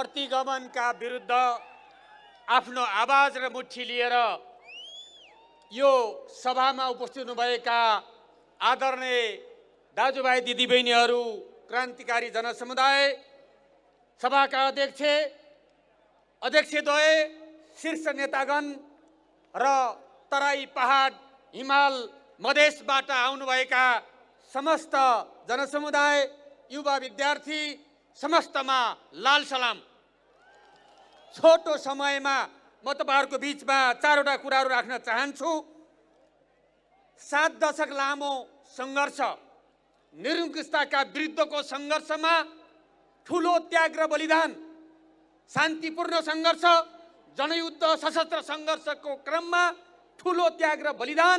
प्रतिगमनका विरुद्ध आफ्नो आवाज र मुठी लिएर यो सभामा उपस्थित हुनुभएका आदरणीय दाजुभाइ दिदीबहिनीहरू क्रान्तिकारी जनसमुदाय सभाका अध्यक्ष अध्यक्षद्वय शीर्ष नेतागण र तराई पहाड हिमाल मधेसबाट आउनुभएका समस्त जनसमुदाय युवा विद्यार्थी समस्तमा लाल सलाम छोटो समयमा म तपाईँहरूको बिचमा चारवटा कुराहरू राख्न चाहन्छु सात दशक लामो सङ्घर्ष निरुङ्कृष्टका विरुद्धको सङ्घर्षमा ठुलो त्याग र बलिदान शान्तिपूर्ण सङ्घर्ष जनयुद्ध सशस्त्र सङ्घर्षको क्रममा ठुलो त्याग र बलिदान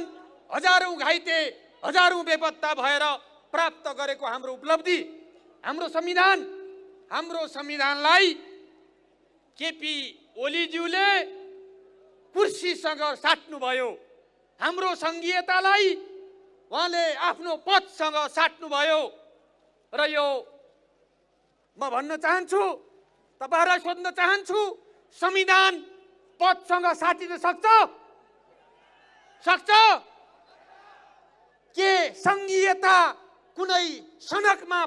हजारौँ घाइते हजारौँ बेपत्ता भएर प्राप्त गरेको हाम्रो उपलब्धि हाम्रो संविधान हाम्रो संविधानलाई केपी ओलीज्यूले कुर्सीसँग साट्नुभयो हाम्रो सङ्घीयतालाई उहाँले आफ्नो पदसँग साट्नुभयो र यो म भन्न चाहन्छु तपाईँहरूलाई सोध्न चाहन्छु संविधान पदसँग साटिन सक्छ सक्छ के सङ्घीयता कुनै सनकमा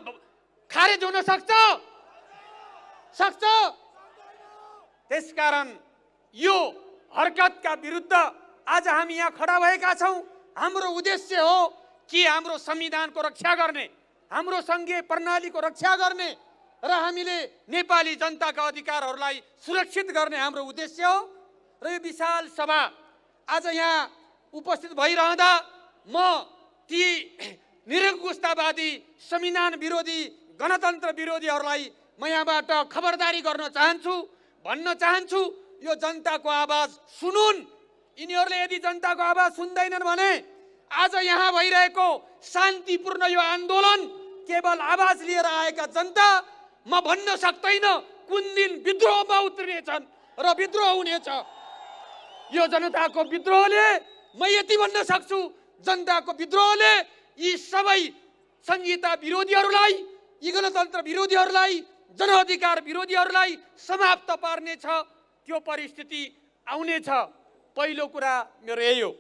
खारेज हुन सक्छ सक्छ त्यसकारण यो हरकतका विरुद्ध आज हामी यहाँ खडा भएका छौँ हाम्रो उद्देश्य हो कि हाम्रो संविधानको रक्षा गर्ने हाम्रो सङ्घीय प्रणालीको रक्षा गर्ने र हामीले नेपाली जनताका अधिकारहरूलाई सुरक्षित गर्ने हाम्रो उद्देश्य हो र यो विशाल सभा आज यहाँ उपस्थित भइरहँदा म ती निरङ्कुशतावादी संविधान विरोधी गणतन्त्र विरोधीहरूलाई म यहाँबाट खबरदारी गर्न चाहन्छु भन्न चाहन्छु यो जनताको आवाज सुनुन् यिनीहरूले यदि जनताको आवाज सुन्दैनन् भने आज यहाँ भइरहेको शान्तिपूर्ण यो आन्दोलन केवल आवाज लिएर आएका जनता म भन्न सक्दैन कुन दिन विद्रोहमा उत्रिनेछन् र विद्रोह हुनेछ यो जनताको विद्रोहले म यति भन्न सक्छु जनताको विद्रोहले यी सबै संहिता विरोधीहरूलाई यी गणतन्त्र विरोधीहरूलाई जनअधिकार विरोधीहरूलाई समाप्त पार्नेछ त्यो परिस्थिति आउनेछ पहिलो कुरा मेरो यही हो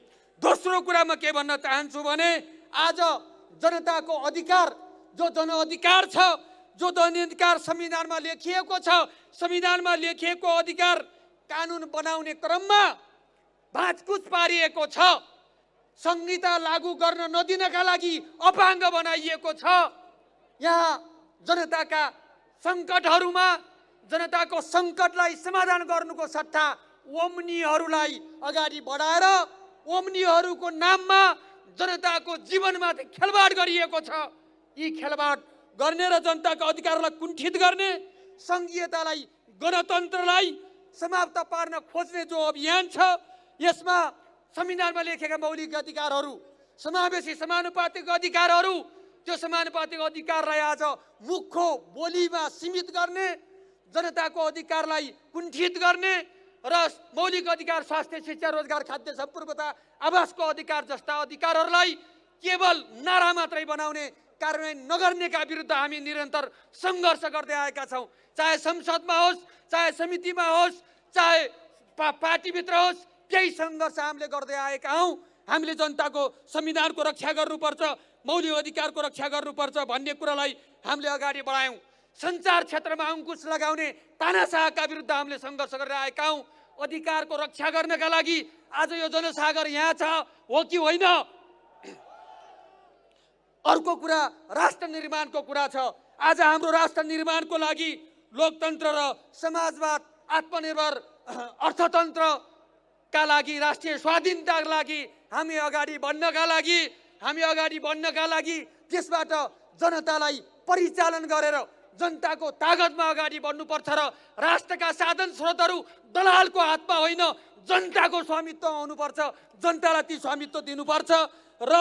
दोस्रो कुरा म के भन्न चाहन्छु भने आज जनताको अधिकार जो जनअधिकार छ जो जनअधिकार संविधानमा लेखिएको छ संविधानमा लेखिएको अधिकार कानुन बनाउने क्रममा भाँचकुच पारिएको छ संहिता लागू गर्न नदिनका लागि अपाङ्ग बनाइएको छ यहाँ जनताका सङ्कटहरूमा जनताको सङ्कटलाई समाधान गर्नुको सट्टा ओम्नीहरूलाई अगाडि बढाएर ओम्नीहरूको नाममा जनताको जीवनमा खेलवाड गरिएको छ यी खेलवाड गर्ने र जनताको अधिकारलाई कुण्ठित गर्ने सङ्घीयतालाई गणतन्त्रलाई समाप्त पार्न खोज्ने जो अभियान छ यसमा संविधानमा लेखेका मौलिक अधिकारहरू समावेशी समानुपातिक अधिकारहरू त्यो समानुपातिक अधिकारलाई आज मुखो बोलीमा सीमित गर्ने जनताको अधिकारलाई कुण्ठित गर्ने र मौलिक अधिकार स्वास्थ्य शिक्षा रोजगार खाद्य सम्पूर्णता आवासको अधिकार जस्ता अधिकारहरूलाई केवल नारा मात्रै बनाउने कार्यान्वयन नगर्नेका विरुद्ध हामी निरन्तर सङ्घर्ष गर्दै आएका छौँ चाहे संसदमा होस् चाहे समितिमा होस् चाहे पा पार्टीभित्र होस् त्यही सङ्घर्ष हामीले गर्दै आएका हौँ हामीले जनताको संविधानको रक्षा गर्नुपर्छ मौलिक अधिकारको रक्षा गर्नुपर्छ भन्ने कुरालाई हामीले अगाडि बढायौँ सञ्चार क्षेत्रमा अङ्कुश लगाउने तानासाहका विरुद्ध हामीले सङ्घर्ष गरेर आएका हौँ अधिकारको रक्षा गर्नका लागि आज यो जनसागर यहाँ छ हो कि होइन अर्को कुरा राष्ट्र निर्माणको कुरा छ आज हाम्रो राष्ट्र निर्माणको लागि लोकतन्त्र र समाजवाद आत्मनिर्भर अर्थतन्त्रका लागि राष्ट्रिय स्वाधीनताका लागि हामी अगाडि बढ्नका लागि हामी अगाडि बढ्नका लागि त्यसबाट जनतालाई परिचालन गरेर जनताको तागतमा अगाडि बढ्नुपर्छ र राष्ट्रका साधन स्रोतहरू दलालको हातमा होइन जनताको स्वामित्व आउनुपर्छ जनतालाई ती स्वामित्व दिनुपर्छ र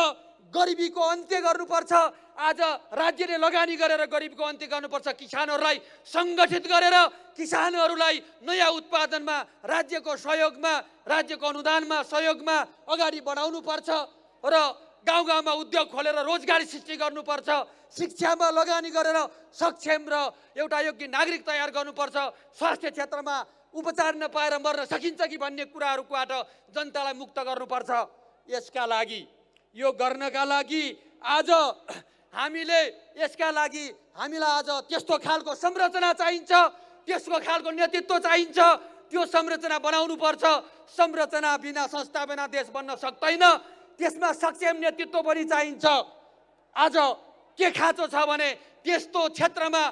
गरिबीको अन्त्य गर्नुपर्छ आज राज्यले लगानी गरेर गरिबीको अन्त्य गर्नुपर्छ किसानहरूलाई सङ्गठित गरेर किसानहरूलाई नयाँ उत्पादनमा राज्यको सहयोगमा राज्यको अनुदानमा सहयोगमा अगाडि बढाउनु पर्छ र गाउँ गाउँमा उद्योग खोलेर रोजगारी सृष्टि गर्नुपर्छ शिक्षामा लगानी गरेर सक्षम र एउटा योग्य नागरिक तयार गर्नुपर्छ स्वास्थ्य क्षेत्रमा उपचार नपाएर मर्न सकिन्छ कि भन्ने कुराहरूबाट जनतालाई मुक्त गर्नुपर्छ यसका लागि यो गर्नका लागि आज हामीले यसका लागि हामीलाई आज त्यस्तो खालको संरचना चाहिन्छ त्यसको खालको नेतृत्व चाहिन्छ त्यो संरचना बनाउनुपर्छ संरचना बिना संस्था बिना देश बन्न सक्दैन त्यसमा सक्षम नेतृत्व पनि चाहिन्छ आज के खाँचो छ भने त्यस्तो क्षेत्रमा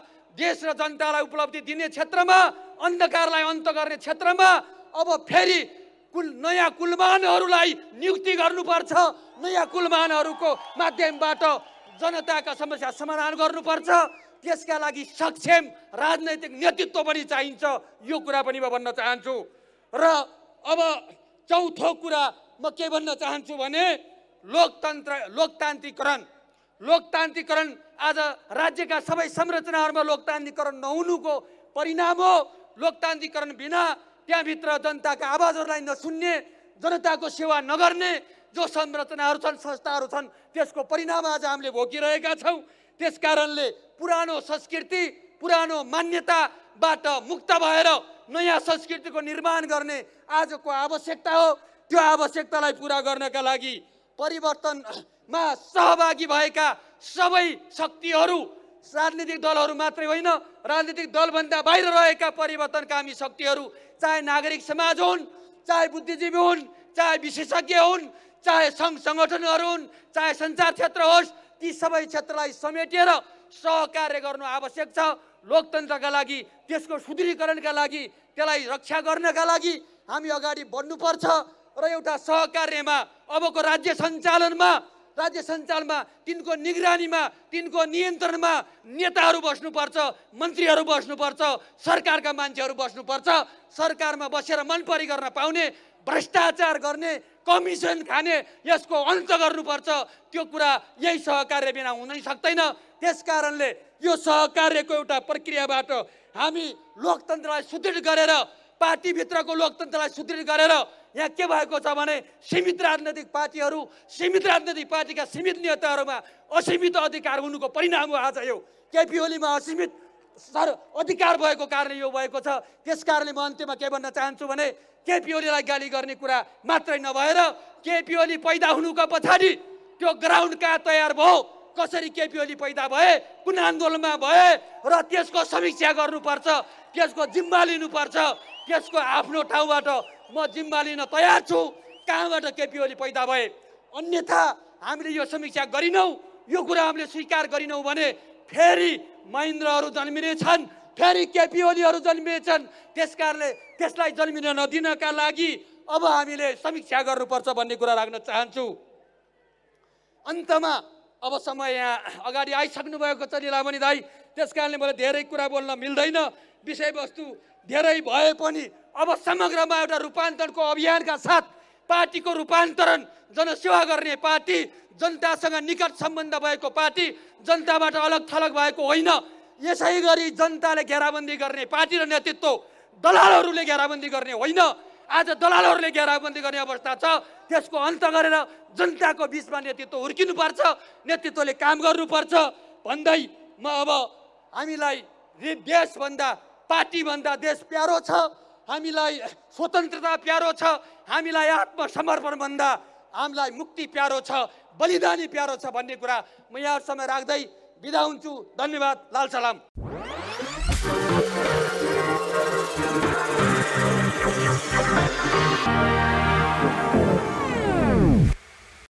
देश र जनतालाई उपलब्धि दिने क्षेत्रमा अन्धकारलाई अन्त गर्ने क्षेत्रमा अब फेरि कुल नयाँ कुलमानहरूलाई नियुक्ति गर्नुपर्छ नयाँ कुलमानहरूको माध्यमबाट जनताका समस्या समाधान गर्नुपर्छ त्यसका लागि सक्षम राजनैतिक नेतृत्व पनि चाहिन्छ यो कुरा पनि म भन्न चाहन्छु र अब चौथो कुरा म के भन्न चाहन्छु भने लोकतन्त्र लोकतान्त्रिकरण लोकतान्त्रिकरण आज राज्यका सबै संरचनाहरूमा लोकतान्त्रिकरण नहुनुको परिणाम हो लोकतान्त्रिकरण बिना त्यहाँभित्र जनताका आवाजहरूलाई नसुन्ने जनताको सेवा नगर्ने जो संरचनाहरू छन् संस्थाहरू छन् त्यसको परिणाम आज हामीले भोगिरहेका छौँ त्यस कारणले पुरानो संस्कृति पुरानो मान्यताबाट मुक्त भएर नयाँ संस्कृतिको निर्माण गर्ने आजको आवश्यकता हो त्यो आवश्यकतालाई पुरा गर्नका लागि परिवर्तनमा सहभागी भएका सबै शक्तिहरू राजनीतिक दलहरू मात्रै होइन राजनीतिक दलभन्दा बाहिर रहेका परिवर्तनकामी शक्तिहरू चाहे नागरिक समाज हुन् चाहे बुद्धिजीवी हुन् चाहे विशेषज्ञ हुन् चाहे सङ्घ सङ्गठनहरू हुन् चाहे सञ्चार क्षेत्र होस् ती सबै क्षेत्रलाई समेटेर सहकार्य गर्नु आवश्यक छ लोकतन्त्रका लागि त्यसको सुदृढीकरणका लागि त्यसलाई रक्षा गर्नका लागि हामी अगाडि बढ्नुपर्छ र एउटा सहकार्यमा अबको राज्य सञ्चालनमा राज्य सञ्चालनमा तिनको निगरानीमा तिनको नियन्त्रणमा नेताहरू बस्नुपर्छ मन्त्रीहरू बस्नुपर्छ सरकारका मान्छेहरू बस्नुपर्छ सरकारमा बसेर मनपरी गर्न पाउने भ्रष्टाचार गर्ने कमिसन खाने यसको अन्त गर्नुपर्छ त्यो कुरा यही सहकार्य बिना हुनै सक्दैन त्यस कारणले यो सहकार्यको एउटा प्रक्रियाबाट हामी लोकतन्त्रलाई सुदृढ गरेर पार्टीभित्रको लोकतन्त्रलाई सुदृढ गरेर यहाँ के भएको छ भने सीमित राजनैतिक पार्टीहरू सीमित राजनैतिक पार्टीका सीमित नेताहरूमा असीमित अधिकार हुनुको परिणाम हो आज यो केपी ओलीमा असीमित सर अधिकार भएको कारणले यो भएको छ त्यस कारणले म अन्त्यमा के भन्न चाहन्छु भने केपी ओलीलाई गाली गर्ने कुरा मात्रै नभएर केपी ओली पैदा हुनुको पछाडि त्यो ग्राउन्ड कहाँ तयार भयो कसरी केपी ओली पैदा भए कुन आन्दोलनमा भए र त्यसको समीक्षा गर्नुपर्छ त्यसको जिम्मा लिनुपर्छ त्यसको आफ्नो ठाउँबाट म जिम्मा लिन तयार छु कहाँबाट केपी ओली पैदा भए अन्यथा हामीले यो समीक्षा गरिनौँ यो कुरा हामीले स्वीकार गरिनौँ भने फेरि महेन्द्रहरू जन्मिनेछन् फेरि केपी ओलीहरू जन्मिनेछन् त्यस कारणले त्यसलाई जन्मिन नदिनका लागि अब हामीले समीक्षा गर्नुपर्छ भन्ने कुरा राख्न चाहन्छु अन्तमा अब समय यहाँ अगाडि आइसक्नु भएको छ लिलामणि दाई त्यस कारणले मलाई धेरै कुरा बोल्न मिल्दैन विषयवस्तु धेरै भए पनि अब समग्रमा एउटा रूपान्तरणको अभियानका साथ पार्टीको रूपान्तरण जनसेवा गर्ने पार्टी जनतासँग निकट सम्बन्ध भएको पार्टी जनताबाट अलग थलग भएको होइन यसै गरी जनताले घेराबन्दी गर्ने पार्टी र नेतृत्व दलालहरूले घेराबन्दी गर्ने होइन आज दलालहरूले घेराबन्दी गर्ने अवस्था छ त्यसको अन्त गरेर जनताको बिचमा नेतृत्व हुर्किनुपर्छ नेतृत्वले काम गर्नुपर्छ भन्दै म अब हामीलाई देशभन्दा पार्टीभन्दा देश प्यारो छ हामीलाई स्वतन्त्रता प्यारो छ हामीलाई आत्मसमर्पणभन्दा हामीलाई मुक्ति प्यारो छ बलिदानी प्यारो छ भन्ने कुरा म यहाँसम्म राख्दै बिदा हुन्छु धन्यवाद लाल सलाम